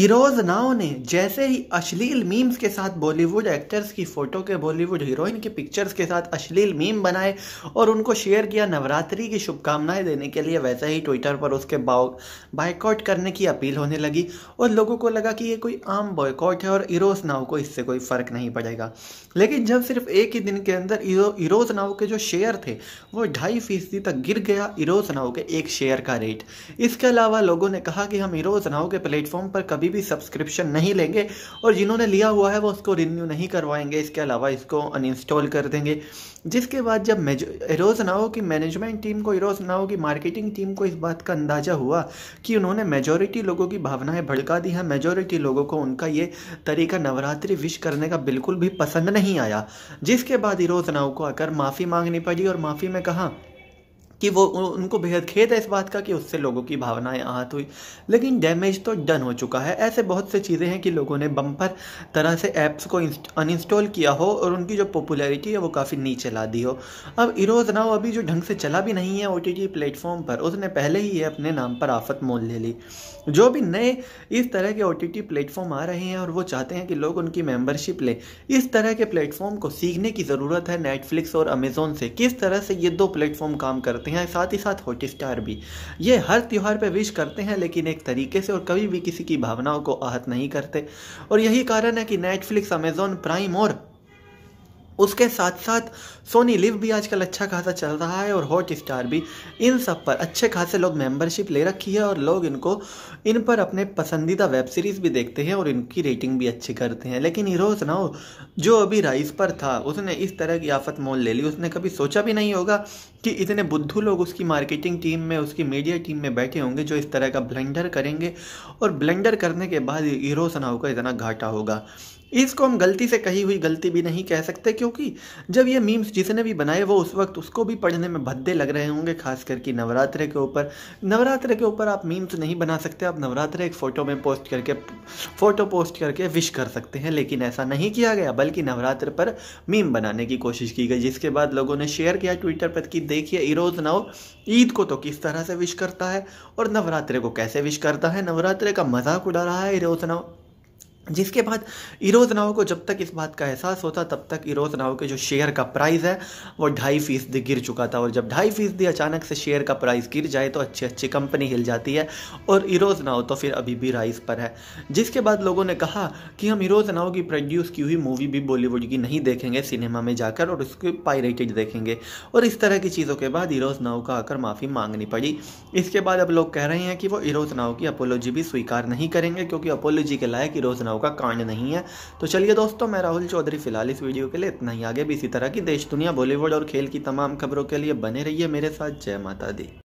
heroes नाव ने जैसे ही अश्लील मीम्स के साथ बॉलीवुड एक्टर्स की फोटो के बॉलीवुड हीरोइन के पिक्चर्स के साथ अश्लील मीम बनाए और उनको शेयर किया नवरात्रि की शुभकामनाएं देने के लिए वैसे ही ट्विटर पर उसके बायकॉट करने की अपील होने लगी और लोगों को लगा कि ये कोई आम बॉयकॉट है और इरोज नाव को इससे कोई फर्क नहीं पड़ेगा लेकिन जब सिर्फ एक ही दिन के अंदर इरोज नाव के जो शेयर थे वो ढाई फीसदी तक गिर गया इरोज नाव के एक शेयर का रेट इसके अलावा लोगों ने कहा कि हम इरोज नाव के प्लेटफॉर्म पर कभी कभी भी सब्सक्रिप्शन नहीं लेंगे और जिन्होंने लिया हुआ है वो उसको रिन्यू नहीं करवाएंगे इसके अलावा इसको अनइंस्टॉल कर देंगे जिसके बाद जब इरोज़ ना हो कि मैनेजमेंट टीम को एरोज नाओ की मार्केटिंग टीम को इस बात का अंदाज़ा हुआ कि उन्होंने मेजोरिटी लोगों की भावनाएं भड़का दी हैं मेजोरिटी लोगों को उनका ये तरीका नवरात्रि विश करने का बिल्कुल भी पसंद नहीं आया जिसके बाद इरोज़ नाओ को आकर माफ़ी मांगनी पड़ी और माफ़ी में कहा कि वो उनको बेहद खेद है इस बात का कि उससे लोगों की भावनाएं आहत हुई लेकिन डैमेज तो डन हो चुका है ऐसे बहुत से चीज़ें हैं कि लोगों ने बम्पर तरह से ऐप्स को अनइंस्टॉल किया हो और उनकी जो पॉपुलैरिटी है वो काफ़ी नीचे ला दी हो अब इरोज़ नाव अभी जो ढंग से चला भी नहीं है ओ टी टी प्लेटफॉर्म पर उसने पहले ही अपने नाम पर आफत मोल ले ली जो भी नए इस तरह के ओ टी प्लेटफॉर्म आ रहे हैं और वो चाहते हैं कि लोग उनकी मेम्बरशिप लें इस तरह के प्लेटफॉर्म को सीखने की ज़रूरत है नेटफ्लिक्स और अमेज़ोन से किस तरह से ये दो प्लेटफॉर्म काम करते करते हैं साथ ही साथ हॉटस्टार भी ये हर त्यौहार पे विश करते हैं लेकिन एक तरीके से और कभी भी किसी की भावनाओं को आहत नहीं करते और यही कारण है कि नेटफ्लिक्स अमेजोन प्राइम और उसके साथ साथ सोनी लिव भी आजकल अच्छा खासा चल रहा है और हॉट स्टार भी इन सब पर अच्छे खासे लोग मेंबरशिप ले रखी है और लोग इनको इन पर अपने पसंदीदा वेब सीरीज़ भी देखते हैं और इनकी रेटिंग भी अच्छी करते हैं लेकिन हीरोज नाउ जो अभी राइस पर था उसने इस तरह की आफत मोल ले ली उसने कभी सोचा भी नहीं होगा कि इतने बुद्धू लोग उसकी मार्केटिंग टीम में उसकी मीडिया टीम में बैठे होंगे जो इस तरह का ब्लेंडर करेंगे और ब्लेंडर करने के बाद हीरोज नाव का इतना घाटा होगा इसको हम गलती से कही हुई गलती भी नहीं कह सकते क्योंकि जब ये मीम्स जिसने भी बनाए वो उस वक्त उसको भी पढ़ने में भद्दे लग रहे होंगे खास करके नवरात्र के ऊपर नवरात्र के ऊपर आप मीम्स नहीं बना सकते आप नवरात्र एक फ़ोटो में पोस्ट करके फ़ोटो पोस्ट करके विश कर सकते हैं लेकिन ऐसा नहीं किया गया बल्कि नवरात्र पर मीम बनाने की कोशिश की गई जिसके बाद लोगों ने शेयर किया ट्विटर पर कि देखिए इरोज नाव ईद को तो किस तरह से विश करता है और नवरात्र को कैसे विश करता है नवरात्र का मजाक उड़ा रहा है इरोज नाव जिसके बाद इरोज नाव को जब तक इस बात का एहसास होता तब तक इरोज नाव के जो शेयर का प्राइस है वो ढाई फीसदी गिर चुका था और जब ढाई फीसदी अचानक से शेयर का प्राइस गिर जाए तो अच्छी अच्छी कंपनी हिल जाती है और इरोज नाव तो फिर अभी भी राइस पर है जिसके बाद लोगों ने कहा कि हम इरोज नाव की प्रोड्यूस की हुई मूवी भी बॉलीवुड की नहीं देखेंगे सिनेमा में जाकर और उसके पायरेटेड देखेंगे और इस तरह की चीज़ों के बाद इरोज नाव का आकर माफ़ी मांगनी पड़ी इसके बाद अब लोग कह रहे हैं कि वो इरोज नाव की अपोलॉजी भी स्वीकार नहीं करेंगे क्योंकि अपोलॉजी के लायक इरोज नाव घटनाओं का कांड नहीं है तो चलिए दोस्तों मैं राहुल चौधरी फिलहाल इस वीडियो के लिए इतना ही आगे भी इसी तरह की देश दुनिया बॉलीवुड और खेल की तमाम खबरों के लिए बने रहिए मेरे साथ जय माता दी